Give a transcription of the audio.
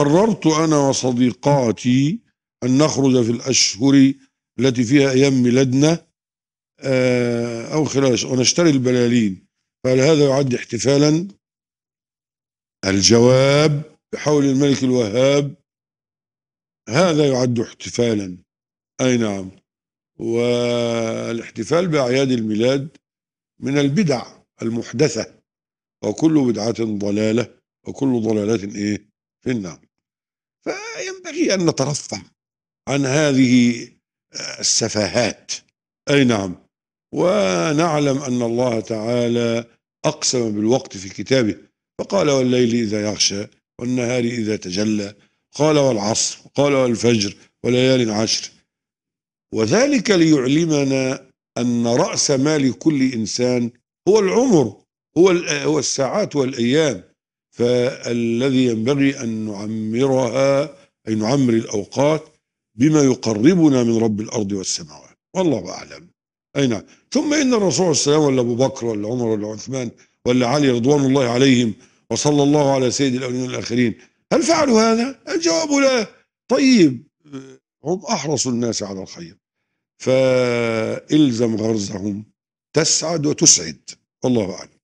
قررت أنا وصديقاتي أن نخرج في الأشهر التي فيها أيام ميلادنا آه، أو خلال ونشتري البلالين فهل هذا يعد احتفالا الجواب بحول الملك الوهاب هذا يعد احتفالا أي نعم والاحتفال بأعياد الميلاد من البدع المحدثة وكل بدعة ضلالة وكل ضلالة إيه في النار فينبغي أن نترفع عن هذه آه، السفاهات أي نعم ونعلم أن الله تعالى أقسم بالوقت في كتابه فقال والليل إذا يغشى والنهار إذا تجلى قال والعصر قال والفجر وليال عشر وذلك ليعلمنا أن رأس مال كل إنسان هو العمر هو آه، هو الساعات والأيام فالذي ينبغي أن نعمرها أي نعمر الأوقات بما يقربنا من رب الأرض والسماوات والله أعلم أي نعم ثم إن الرسول عليه وسلم ولا أبو بكر ولا عمر ولا عثمان ولا علي رضوان الله عليهم وصلى الله على سيد الأولين والآخرين هل فعلوا هذا؟ الجواب لا طيب هم أحرص الناس على الخير فإلزم غرزهم تسعد وتسعد والله أعلم